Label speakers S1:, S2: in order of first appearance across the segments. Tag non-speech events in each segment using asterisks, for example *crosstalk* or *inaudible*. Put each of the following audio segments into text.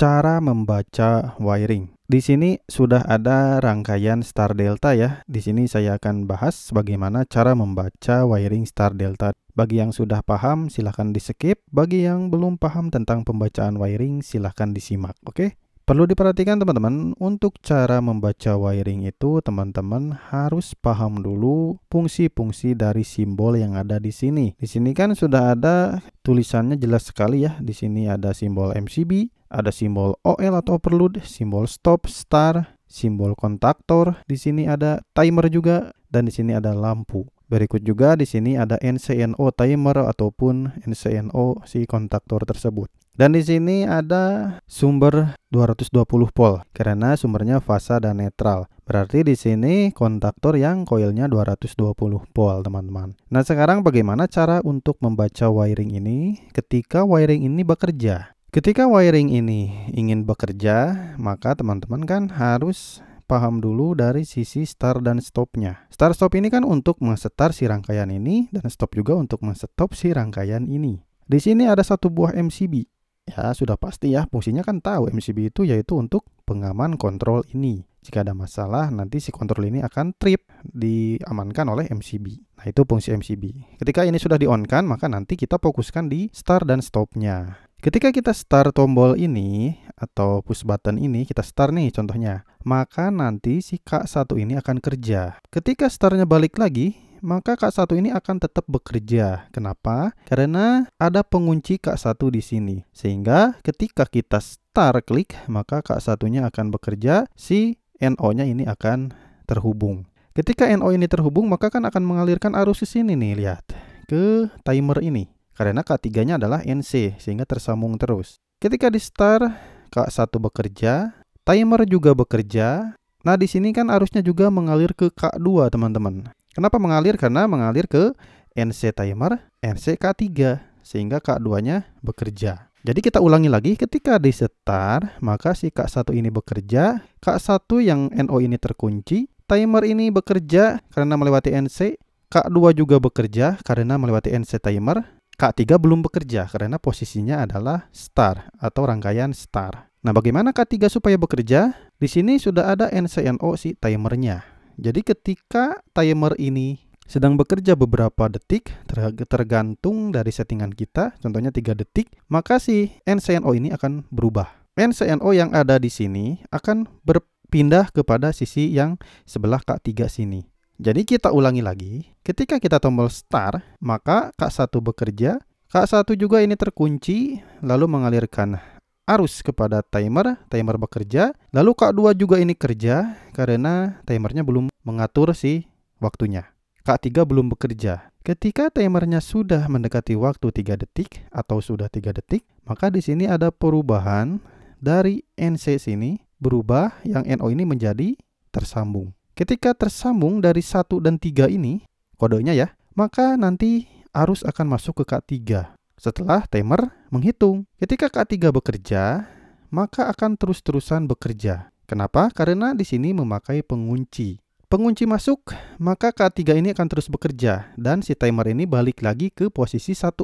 S1: cara membaca wiring. Di sini sudah ada rangkaian star delta ya. Di sini saya akan bahas bagaimana cara membaca wiring star delta. Bagi yang sudah paham silahkan di skip, bagi yang belum paham tentang pembacaan wiring silahkan disimak, oke? Perlu diperhatikan teman-teman, untuk cara membaca wiring itu teman-teman harus paham dulu fungsi-fungsi dari simbol yang ada di sini. Di sini kan sudah ada tulisannya jelas sekali ya. Di sini ada simbol MCB, ada simbol OL atau overload, simbol stop, star, simbol kontaktor, di sini ada timer juga, dan di sini ada lampu. Berikut juga di sini ada NCNO timer ataupun NCNO si kontaktor tersebut. Dan di sini ada sumber 220 volt karena sumbernya fasa dan netral. Berarti di sini kontaktor yang koilnya 220 volt, teman-teman. Nah, sekarang bagaimana cara untuk membaca wiring ini ketika wiring ini bekerja? Ketika wiring ini ingin bekerja, maka teman-teman kan harus paham dulu dari sisi start dan stopnya. Start stop ini kan untuk mengesetar si rangkaian ini dan stop juga untuk menstop si rangkaian ini. Di sini ada satu buah MCB. Ya, sudah pasti ya, fungsinya kan tahu MCB itu yaitu untuk pengaman kontrol ini. Jika ada masalah, nanti si kontrol ini akan trip diamankan oleh MCB. Nah, itu fungsi MCB. Ketika ini sudah di-on kan, maka nanti kita fokuskan di start dan stopnya. Ketika kita start tombol ini atau push button ini, kita start nih contohnya, maka nanti si K1 ini akan kerja. Ketika startnya balik lagi, maka K1 ini akan tetap bekerja. Kenapa? Karena ada pengunci K1 di sini. Sehingga ketika kita start klik, maka K1-nya akan bekerja, si NO-nya ini akan terhubung. Ketika NO ini terhubung, maka kan akan mengalirkan arus di sini nih, lihat, ke timer ini karena k 3 adalah NC sehingga tersambung terus. Ketika di start, K1 bekerja, timer juga bekerja. Nah, di sini kan arusnya juga mengalir ke K2, teman-teman. Kenapa mengalir? Karena mengalir ke NC timer, NC K3 sehingga K2-nya bekerja. Jadi kita ulangi lagi ketika di start, maka si K1 ini bekerja, K1 yang NO ini terkunci, timer ini bekerja karena melewati NC, K2 juga bekerja karena melewati NC timer, K3 belum bekerja karena posisinya adalah star atau rangkaian star. Nah, bagaimana K3 supaya bekerja? Di sini sudah ada NCNO si timernya. Jadi ketika timer ini sedang bekerja beberapa detik tergantung dari settingan kita, contohnya 3 detik, maka si NCNO ini akan berubah. NCNO yang ada di sini akan berpindah kepada sisi yang sebelah K3 sini. Jadi kita ulangi lagi, ketika kita tombol start, maka K1 bekerja, K1 juga ini terkunci, lalu mengalirkan arus kepada timer, timer bekerja, lalu K2 juga ini kerja karena timernya belum mengatur si waktunya. K3 belum bekerja. Ketika timernya sudah mendekati waktu 3 detik atau sudah 3 detik, maka di sini ada perubahan dari NC sini berubah yang NO ini menjadi tersambung. Ketika tersambung dari 1 dan 3 ini, kodenya ya, maka nanti arus akan masuk ke K3. Setelah timer menghitung, ketika K3 bekerja, maka akan terus-terusan bekerja. Kenapa? Karena di sini memakai pengunci. Pengunci masuk, maka K3 ini akan terus bekerja dan si timer ini balik lagi ke posisi 14.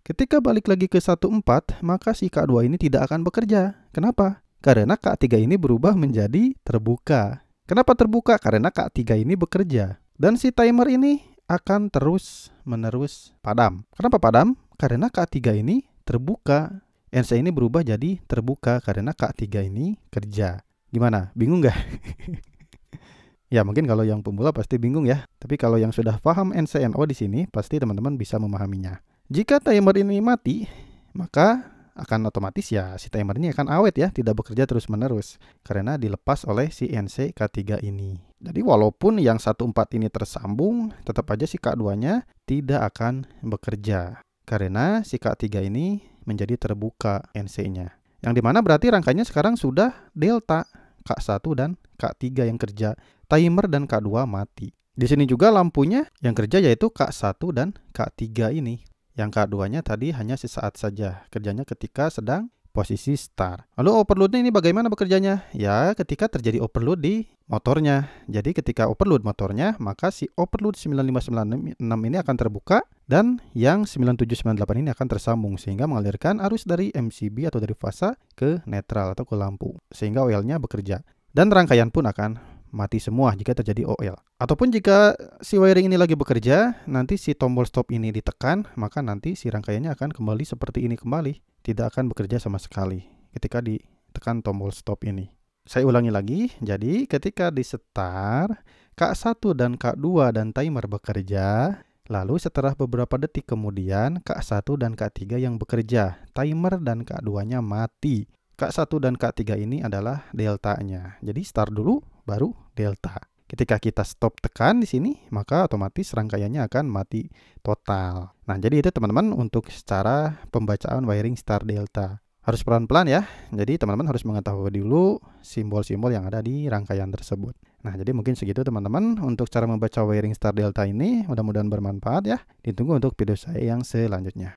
S1: Ketika balik lagi ke 14, maka si K2 ini tidak akan bekerja. Kenapa? Karena K3 ini berubah menjadi terbuka. Kenapa terbuka? Karena K3 ini bekerja. Dan si timer ini akan terus menerus padam. Kenapa padam? Karena K3 ini terbuka. NC ini berubah jadi terbuka karena K3 ini kerja. Gimana? Bingung nggak? *laughs* ya mungkin kalau yang pemula pasti bingung ya. Tapi kalau yang sudah paham NCNO di sini, pasti teman-teman bisa memahaminya. Jika timer ini mati, maka akan otomatis ya si timer ini akan awet ya, tidak bekerja terus-menerus karena dilepas oleh si NC K3 ini. Jadi walaupun yang 14 ini tersambung, tetap aja si K2-nya tidak akan bekerja karena si K3 ini menjadi terbuka NC-nya. Yang dimana berarti rangkanya sekarang sudah delta K1 dan K3 yang kerja, timer dan K2 mati. Di sini juga lampunya yang kerja yaitu K1 dan K3 ini. Yang keduanya tadi hanya sesaat saja, kerjanya ketika sedang posisi start. Lalu overloadnya ini bagaimana bekerjanya? Ya, ketika terjadi overload di motornya. Jadi ketika overload motornya, maka si overload 9596 ini akan terbuka dan yang 9798 ini akan tersambung sehingga mengalirkan arus dari MCB atau dari fasa ke netral atau ke lampu sehingga oilnya bekerja. Dan rangkaian pun akan mati semua jika terjadi OL. Ataupun jika si wiring ini lagi bekerja, nanti si tombol stop ini ditekan, maka nanti si rangkaiannya akan kembali seperti ini kembali, tidak akan bekerja sama sekali ketika ditekan tombol stop ini. Saya ulangi lagi, jadi ketika di setar, K1 dan K2 dan timer bekerja, lalu setelah beberapa detik kemudian K1 dan K3 yang bekerja, timer dan K2-nya mati. K1 dan K3 ini adalah deltanya. Jadi start dulu, baru delta. Ketika kita stop tekan di sini, maka otomatis rangkaiannya akan mati total. Nah, jadi itu teman-teman untuk secara pembacaan wiring star delta. Harus pelan-pelan ya. Jadi teman-teman harus mengetahui dulu simbol-simbol yang ada di rangkaian tersebut. Nah, jadi mungkin segitu teman-teman untuk cara membaca wiring star delta ini. Mudah-mudahan bermanfaat ya. Ditunggu untuk video saya yang selanjutnya.